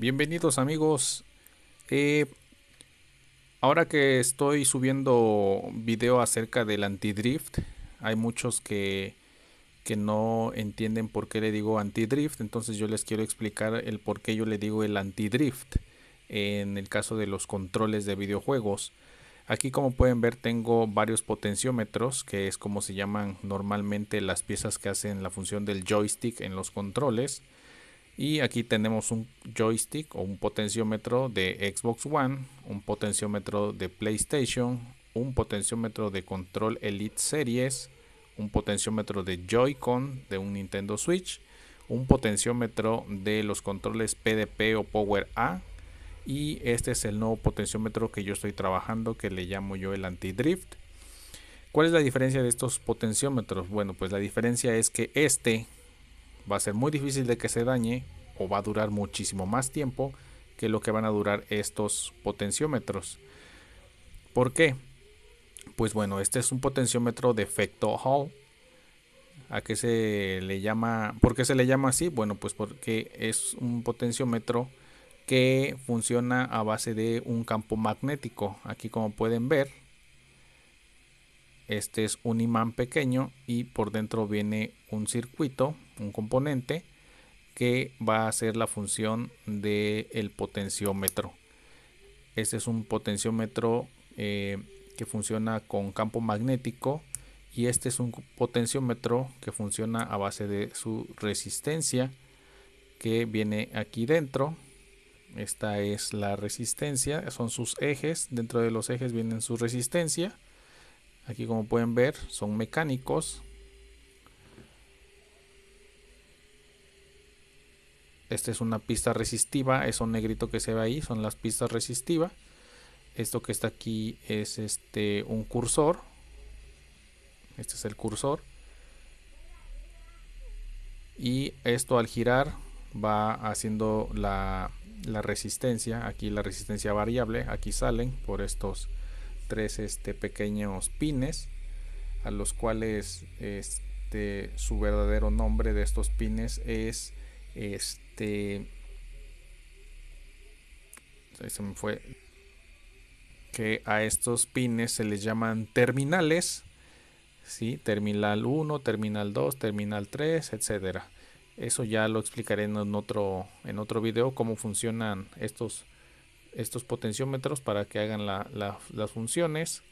Bienvenidos amigos. Eh, ahora que estoy subiendo video acerca del anti drift hay muchos que, que no entienden por qué le digo anti drift entonces yo les quiero explicar el por qué yo le digo el anti drift en el caso de los controles de videojuegos. Aquí como pueden ver tengo varios potenciómetros, que es como se llaman normalmente las piezas que hacen la función del joystick en los controles. Y aquí tenemos un joystick o un potenciómetro de Xbox One, un potenciómetro de PlayStation, un potenciómetro de Control Elite Series, un potenciómetro de Joy-Con de un Nintendo Switch, un potenciómetro de los controles PDP o Power A. Y este es el nuevo potenciómetro que yo estoy trabajando, que le llamo yo el anti-drift. ¿Cuál es la diferencia de estos potenciómetros? Bueno, pues la diferencia es que este va a ser muy difícil de que se dañe o va a durar muchísimo más tiempo que lo que van a durar estos potenciómetros. ¿Por qué? Pues bueno, este es un potenciómetro de efecto Hall. ¿A qué se le llama? ¿Por qué se le llama así? Bueno, pues porque es un potenciómetro que funciona a base de un campo magnético. Aquí como pueden ver, este es un imán pequeño y por dentro viene un circuito, un componente que va a ser la función del potenciómetro. Este es un potenciómetro eh, que funciona con campo magnético y este es un potenciómetro que funciona a base de su resistencia que viene aquí dentro. Esta es la resistencia, son sus ejes, dentro de los ejes vienen su resistencia. Aquí como pueden ver son mecánicos, Esta es una pista resistiva, eso negrito que se ve ahí son las pistas resistivas. Esto que está aquí es este un cursor. Este es el cursor. Y esto al girar va haciendo la, la resistencia. Aquí la resistencia variable. Aquí salen por estos tres este, pequeños pines. A los cuales este, su verdadero nombre de estos pines es este este, se me fue. Que a estos pines se les llaman terminales. ¿sí? Terminal 1, terminal 2, terminal 3, etcétera. Eso ya lo explicaré en otro, en otro video cómo funcionan estos, estos potenciómetros para que hagan las funciones.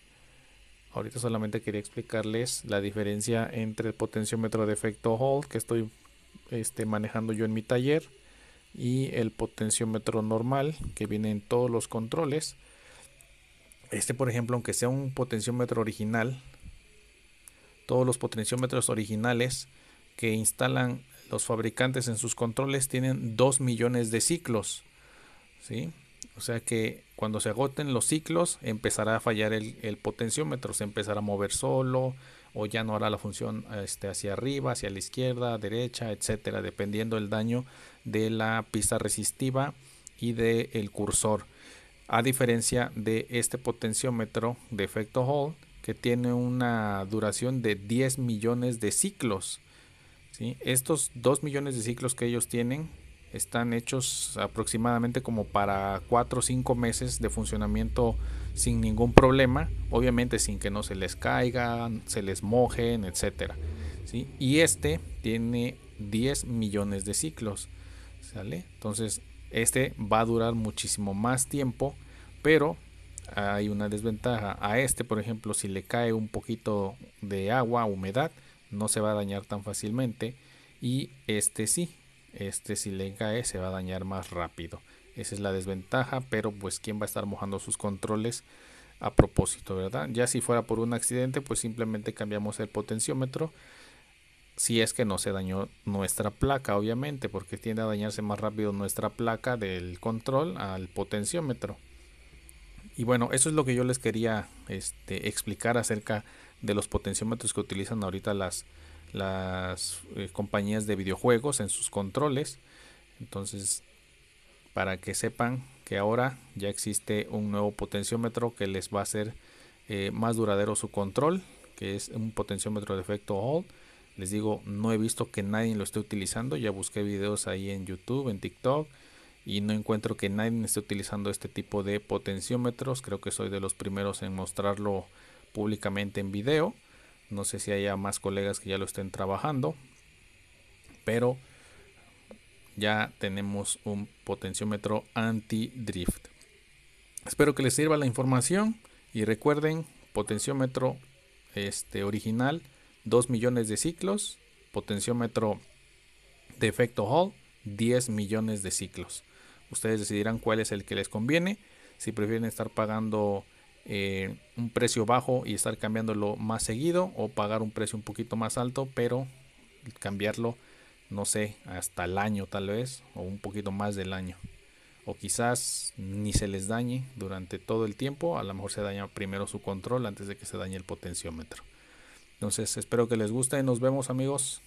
Ahorita solamente quería explicarles la diferencia entre el potenciómetro de efecto HOLD que estoy este, manejando yo en mi taller y el potenciómetro normal que viene en todos los controles. Este, por ejemplo, aunque sea un potenciómetro original, todos los potenciómetros originales que instalan los fabricantes en sus controles tienen 2 millones de ciclos. ¿sí? O sea que cuando se agoten los ciclos empezará a fallar el, potenciómetro, se empezará a mover solo o ya no hará la función este, hacia arriba, hacia la izquierda, derecha, etcétera, dependiendo del daño de la pista resistiva y del el cursor. A diferencia de este potenciómetro de efecto Hall que tiene una duración de 10 millones de ciclos. ¿sí? Estos 2 millones de ciclos que ellos tienen están hechos aproximadamente como para 4 o 5 meses de funcionamiento sin ningún problema, obviamente sin que no se les caigan, se les mojen, etc. ¿sí? Y este tiene 10 millones de ciclos, ¿sale? Entonces, este va a durar muchísimo más tiempo, pero hay una desventaja. A este, por ejemplo, si le cae un poquito de agua, humedad, no se va a dañar tan fácilmente. Y este sí, este si le cae se va a dañar más rápido. Esa es la desventaja, pero pues quién va a estar mojando sus controles a propósito, ¿verdad? Ya si fuera por un accidente, pues simplemente cambiamos el potenciómetro. Si es que no se dañó nuestra placa, obviamente, porque tiende a dañarse más rápido nuestra placa del control al potenciómetro. Y bueno, eso es lo que yo les quería este, explicar acerca de los potenciómetros que utilizan ahorita las, las eh, compañías de videojuegos en sus controles. Entonces, para que sepan que ahora ya existe un nuevo potenciómetro que les va a hacer eh, más duradero su control, que es un potenciómetro de efecto Hall. Les digo, no he visto que nadie lo esté utilizando. Ya busqué videos ahí en YouTube, en TikTok, y no encuentro que nadie esté utilizando este tipo de potenciómetros. Creo que soy de los primeros en mostrarlo públicamente en video. No sé si haya más colegas que ya lo estén trabajando, pero ya tenemos un potenciómetro anti-drift. Espero que les sirva la información y recuerden, potenciómetro este, original, 2 millones de ciclos, potenciómetro de efecto Hall, 10 millones de ciclos. Ustedes decidirán cuál es el que les conviene, si prefieren estar pagando eh, un precio bajo y estar cambiándolo más seguido o pagar un precio un poquito más alto, pero cambiarlo, no sé, hasta el año tal vez o un poquito más del año. O quizás ni se les dañe durante todo el tiempo, a lo mejor se daña primero su control antes de que se dañe el potenciómetro. Entonces espero que les guste, y nos vemos amigos.